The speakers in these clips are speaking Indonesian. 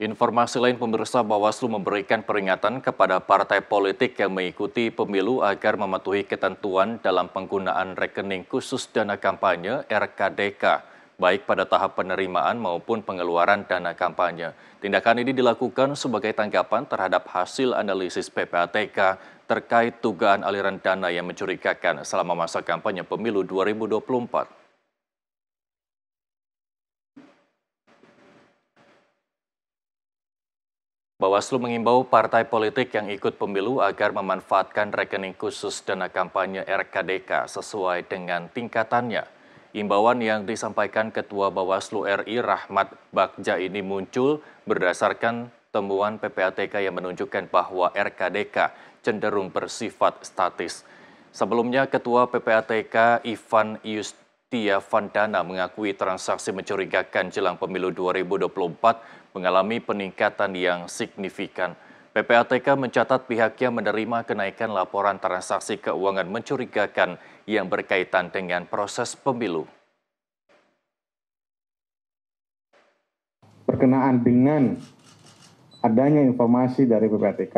Informasi lain pemirsa Bawaslu memberikan peringatan kepada partai politik yang mengikuti pemilu agar mematuhi ketentuan dalam penggunaan rekening khusus dana kampanye RKDK, baik pada tahap penerimaan maupun pengeluaran dana kampanye. Tindakan ini dilakukan sebagai tanggapan terhadap hasil analisis PPATK terkait dugaan aliran dana yang mencurigakan selama masa kampanye pemilu 2024. Bawaslu mengimbau partai politik yang ikut pemilu agar memanfaatkan rekening khusus dana kampanye RKDK sesuai dengan tingkatannya. Imbauan yang disampaikan Ketua Bawaslu RI Rahmat Bagja ini muncul berdasarkan temuan PPATK yang menunjukkan bahwa RKDK cenderung bersifat statis. Sebelumnya, Ketua PPATK Ivan Yust Tia Vandana mengakui transaksi mencurigakan jelang pemilu 2024 mengalami peningkatan yang signifikan. PPATK mencatat pihaknya menerima kenaikan laporan transaksi keuangan mencurigakan yang berkaitan dengan proses pemilu. Perkenaan dengan adanya informasi dari PPATK,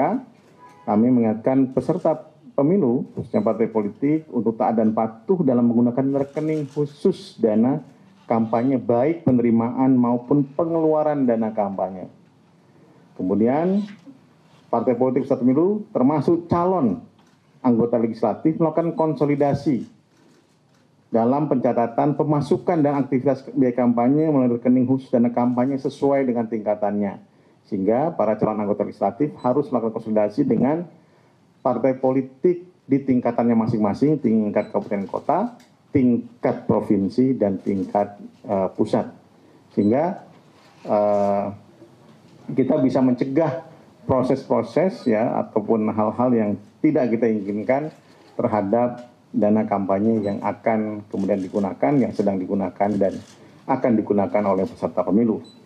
kami mengingatkan peserta pemilu, khususnya partai politik, untuk taat dan patuh dalam menggunakan rekening khusus dana kampanye baik penerimaan maupun pengeluaran dana kampanye. Kemudian partai politik peserta pemilu termasuk calon anggota legislatif melakukan konsolidasi dalam pencatatan pemasukan dan aktivitas biaya kampanye melalui rekening khusus dana kampanye sesuai dengan tingkatannya. Sehingga para calon anggota legislatif harus melakukan konsolidasi dengan partai politik di tingkatannya masing-masing, tingkat kabupaten kota, tingkat provinsi, dan tingkat uh, pusat. Sehingga uh, kita bisa mencegah proses-proses ya ataupun hal-hal yang tidak kita inginkan terhadap dana kampanye yang akan kemudian digunakan, yang sedang digunakan, dan akan digunakan oleh peserta pemilu.